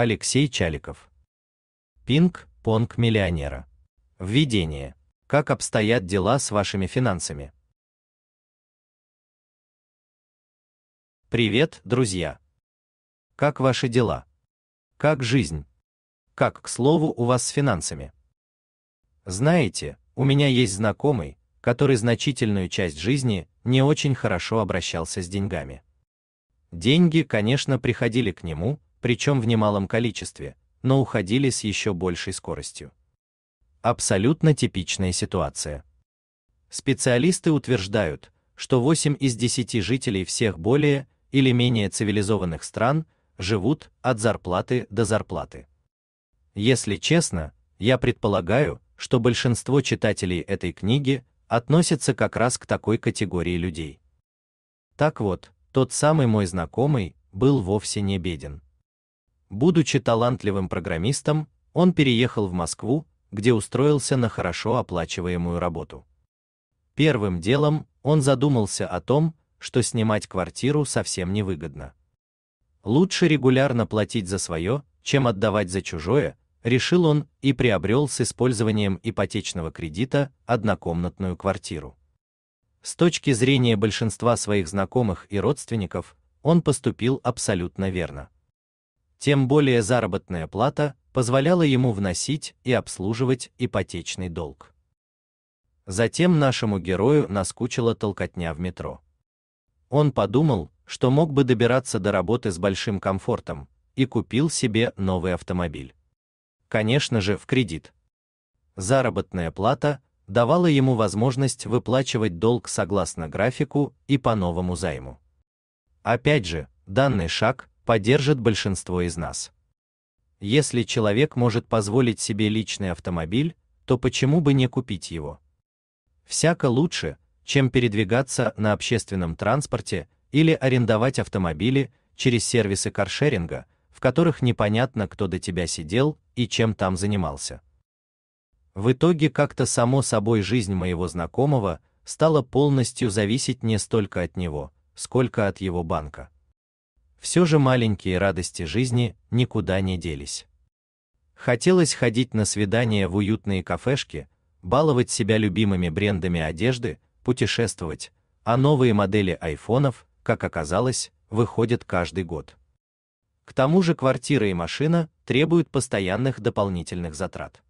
Алексей Чаликов. Пинг-понг миллионера. Введение. Как обстоят дела с вашими финансами? Привет, друзья! Как ваши дела? Как жизнь? Как, к слову, у вас с финансами? Знаете, у меня есть знакомый, который значительную часть жизни не очень хорошо обращался с деньгами. Деньги, конечно, приходили к нему, причем в немалом количестве, но уходили с еще большей скоростью. Абсолютно типичная ситуация. Специалисты утверждают, что 8 из 10 жителей всех более или менее цивилизованных стран живут от зарплаты до зарплаты. Если честно, я предполагаю, что большинство читателей этой книги относятся как раз к такой категории людей. Так вот, тот самый мой знакомый был вовсе не беден. Будучи талантливым программистом, он переехал в Москву, где устроился на хорошо оплачиваемую работу. Первым делом он задумался о том, что снимать квартиру совсем невыгодно. Лучше регулярно платить за свое, чем отдавать за чужое, решил он и приобрел с использованием ипотечного кредита однокомнатную квартиру. С точки зрения большинства своих знакомых и родственников, он поступил абсолютно верно тем более заработная плата позволяла ему вносить и обслуживать ипотечный долг. Затем нашему герою наскучила толкотня в метро. Он подумал, что мог бы добираться до работы с большим комфортом, и купил себе новый автомобиль. Конечно же, в кредит. Заработная плата давала ему возможность выплачивать долг согласно графику и по новому займу. Опять же, данный шаг поддержит большинство из нас. Если человек может позволить себе личный автомобиль, то почему бы не купить его? Всяко лучше, чем передвигаться на общественном транспорте или арендовать автомобили через сервисы каршеринга, в которых непонятно, кто до тебя сидел и чем там занимался. В итоге как-то само собой жизнь моего знакомого стала полностью зависеть не столько от него, сколько от его банка все же маленькие радости жизни никуда не делись. Хотелось ходить на свидания в уютные кафешки, баловать себя любимыми брендами одежды, путешествовать, а новые модели айфонов, как оказалось, выходят каждый год. К тому же квартира и машина требуют постоянных дополнительных затрат.